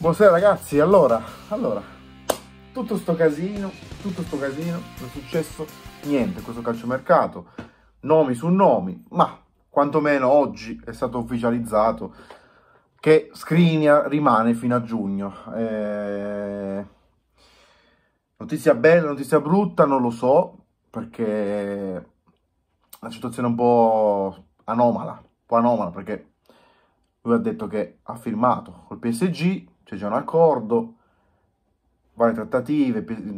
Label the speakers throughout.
Speaker 1: Buonasera ragazzi, allora, allora, tutto sto casino, tutto sto casino, non è successo niente in questo calciomercato, nomi su nomi, ma quantomeno oggi è stato ufficializzato che Scrinia rimane fino a giugno. Eh, notizia bella, notizia brutta, non lo so, perché la situazione è un po' anomala, un po' anomala, perché lui ha detto che ha firmato col PSG, cioè, c'è già un accordo, varie trattative, PSG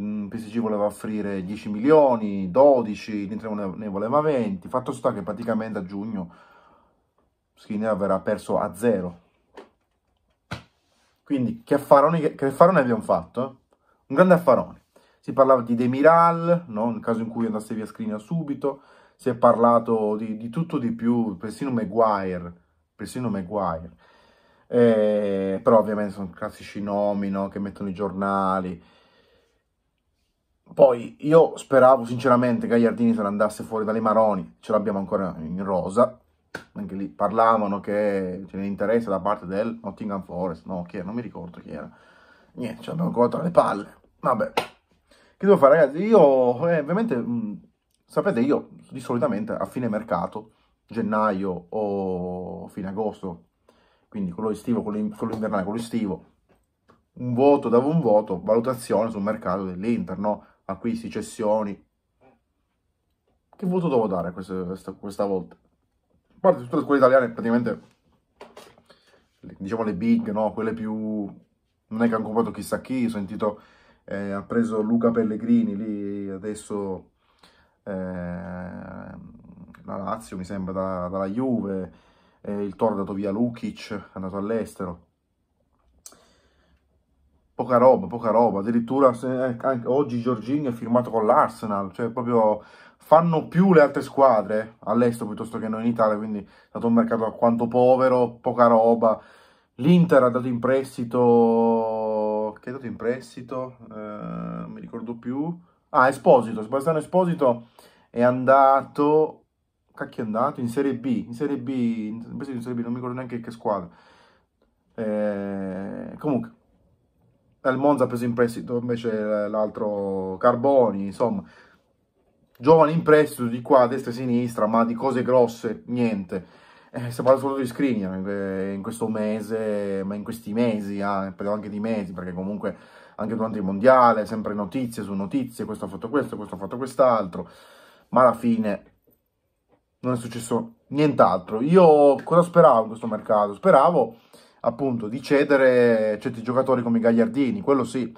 Speaker 1: mm, voleva offrire 10 milioni, 12, l'Inter ne voleva 20, fatto sta che praticamente a giugno Skinner verrà perso a zero. Quindi che affaroni, che affaroni abbiamo fatto? Un grande affarone. Si parlava di Demiral, no? nel caso in cui andasse via Skinner subito, si è parlato di, di tutto di più, persino Maguire, persino Maguire. Eh, però ovviamente sono classici nomi no? che mettono i giornali. Poi io speravo sinceramente che Gagliardini se ne andasse fuori dalle Maroni, ce l'abbiamo ancora in rosa, anche lì parlavano che ce ne interessa da parte del Nottingham Forest, no, chi era, non mi ricordo chi era. Niente, ce l'abbiamo ancora tra le palle. Vabbè, che devo fare ragazzi? Io, eh, ovviamente, mh, mm, sapete, io di solitamente a fine mercato, gennaio o fine agosto, quindi quello estivo, quello, invernale, quello estivo, un voto, davo un voto, valutazione sul mercato dell'Inter, no? acquisti, cessioni. Che voto devo dare questa, questa, questa volta? A parte tutte le scuole italiane, praticamente, diciamo le big, no? quelle più... Non è che hanno comprato chissà chi, ho sentito, eh, ha preso Luca Pellegrini lì adesso... Eh, la Lazio mi sembra da, dalla Juve eh, il Toro è andato via Lukic, è andato all'estero. Poca roba, poca roba, addirittura se, eh, oggi Giorgini ha firmato con l'Arsenal, cioè proprio fanno più le altre squadre all'estero piuttosto che noi in Italia, quindi è stato un mercato alquanto povero, poca roba. L'Inter ha dato in prestito, che ha dato in prestito, eh, non mi ricordo più, ah Esposito, Sebastiano Esposito è andato cacchio è andato? In Serie B, in Serie B, in Brasile in Serie B, non mi ricordo neanche che squadra. Eh, comunque, il Monza ha preso in prestito invece l'altro Carboni, insomma. Giovani in prestito di qua, a destra e a sinistra, ma di cose grosse, niente. Eh, si parlato solo di Skriniar eh, in questo mese, ma in questi mesi, ah, anche di mesi, perché comunque anche durante il mondiale, sempre notizie su notizie, questo ha fatto questo, questo ha fatto quest'altro, ma alla fine non è successo nient'altro. Io cosa speravo in questo mercato? Speravo appunto di cedere certi giocatori come i Gagliardini, quello sì,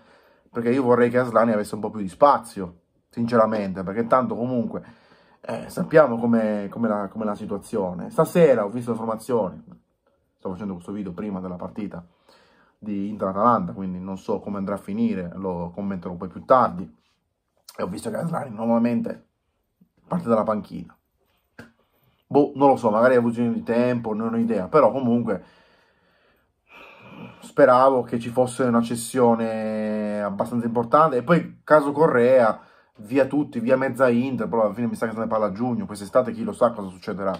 Speaker 1: perché io vorrei che Aslani avesse un po' più di spazio, sinceramente, perché tanto comunque eh, sappiamo com'è, com la, la, situazione. Stasera ho visto le formazioni, sto facendo questo video prima della partita di Inter-Atalanta, quindi non so come andrà a finire, lo commenterò poi più tardi, e ho visto che Aslani nuovamente parte dalla panchina Boh, non lo so, magari avevo bisogno di tempo, non ho idea, però comunque speravo che ci fosse una cessione abbastanza importante. E poi caso Correa, via tutti, via mezza Inter, però alla fine mi sa che se ne parla a giugno, quest'estate chi lo sa cosa succederà.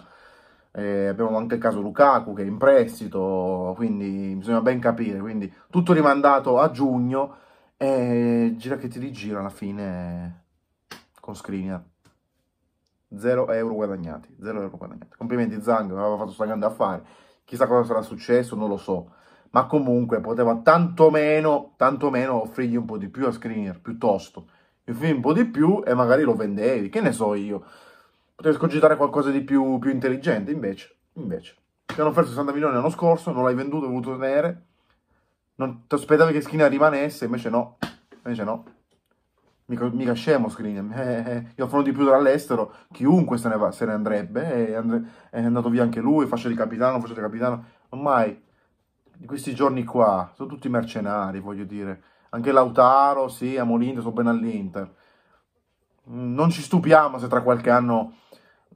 Speaker 1: Eh, abbiamo anche il caso Lukaku che è in prestito, quindi bisogna ben capire. Quindi tutto rimandato a giugno e gira che ti rigira alla fine con Skriniar. 0 euro guadagnati, 0 euro guadagnati. Complimenti Zang, aveva fatto sta grande affare, chissà cosa sarà successo, non lo so. Ma comunque poteva tantomeno, tantomeno offrirgli un po' di più a Screener, piuttosto. Infine un po' di più e magari lo vendevi, che ne so io. Potevi scogitare qualcosa di più, più intelligente, invece, invece. Ti hanno offerto 60 milioni l'anno scorso, non l'hai venduto, hai voluto tenere. Non ti aspettavi che Skinner rimanesse, invece no, invece no mica, mica scemo Skriniar, eh, eh, eh, io offro di più dall'estero, chiunque se ne, va, se ne andrebbe, eh, and è andato via anche lui, fascia di capitano, fascia di capitano, ormai di questi giorni qua sono tutti mercenari, voglio dire, anche Lautaro, sì, amo l'Inter, sono ben all'Inter, non ci stupiamo se tra qualche anno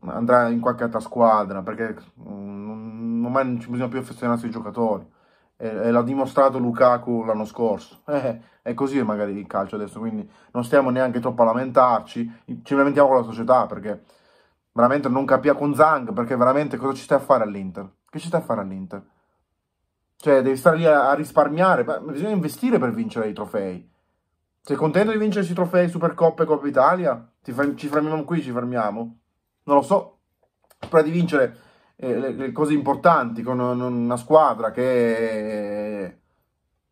Speaker 1: andrà in qualche altra squadra, perché mm, ormai non ci bisogna più affezionarsi ai giocatori eh, l'ha dimostrato Lukaku l'anno scorso. Eh, è così magari il calcio adesso, quindi non stiamo neanche troppo a lamentarci, ci lamentiamo con la società perché veramente non capiamo con Zang, perché veramente cosa ci stai a fare all'Inter? Che ci stai a fare all'Inter? Cioè, devi stare lì a, a risparmiare, Beh, bisogna investire per vincere i trofei. Sei contento di vincere i trofei Supercoppa e Coppa Italia? Ferm ci fermiamo qui, ci fermiamo? Non lo so. Spera di vincere eh, le, le, cose importanti con una squadra che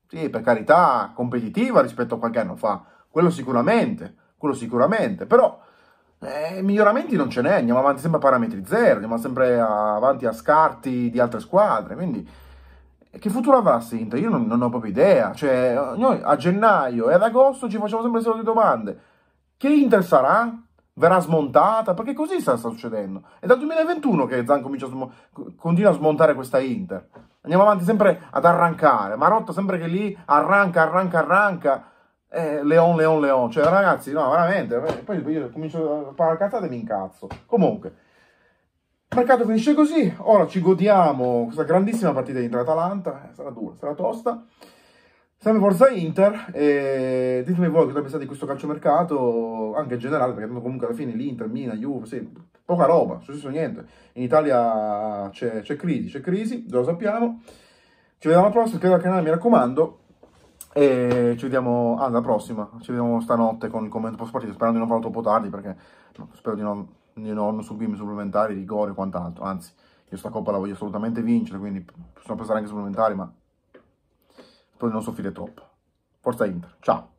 Speaker 1: sì, per carità, competitiva rispetto a qualche anno fa, quello sicuramente, quello sicuramente, però eh, miglioramenti non ce n'è, andiamo avanti sempre a parametri zero, andiamo sempre avanti a scarti di altre squadre, quindi eh, che futuro avrà Sinta? Io non, non, ho proprio idea, cioè noi a gennaio e ad agosto ci facciamo sempre solo due domande, che Inter sarà? verrà smontata, perché così sta, sta succedendo. È dal 2021 che Zan a continua a smontare questa Inter. Andiamo avanti sempre ad arrancare. Marotta sempre che lì arranca, arranca, arranca. Eh, Leon, Leon, Leon. Cioè, ragazzi, no, veramente. Poi io comincio a parlare cazzate e mi incazzo. Comunque, il mercato finisce così. Ora ci godiamo questa grandissima partita di Inter-Atalanta. Eh, sarà dura, sarà tosta. Sempre Forza Inter, e ditemi voi cosa pensate di questo calciomercato, anche in generale, perché comunque alla fine l'Inter, Mina, Juve, sì, poca roba, non è successo niente. In Italia c'è, crisi, c'è crisi, lo sappiamo. Ci vediamo alla prossima, iscrivetevi al canale, mi raccomando. E ci vediamo ah, alla prossima, ci vediamo stanotte con il commento post partita, sperando di non farlo troppo tardi, perché spero di non, di non subirmi supplementari, rigore e quant'altro. Anzi, io sta coppa la voglio assolutamente vincere, quindi possiamo pensare anche supplementari, ma poi non soffrire troppo. Forza Inter, ciao!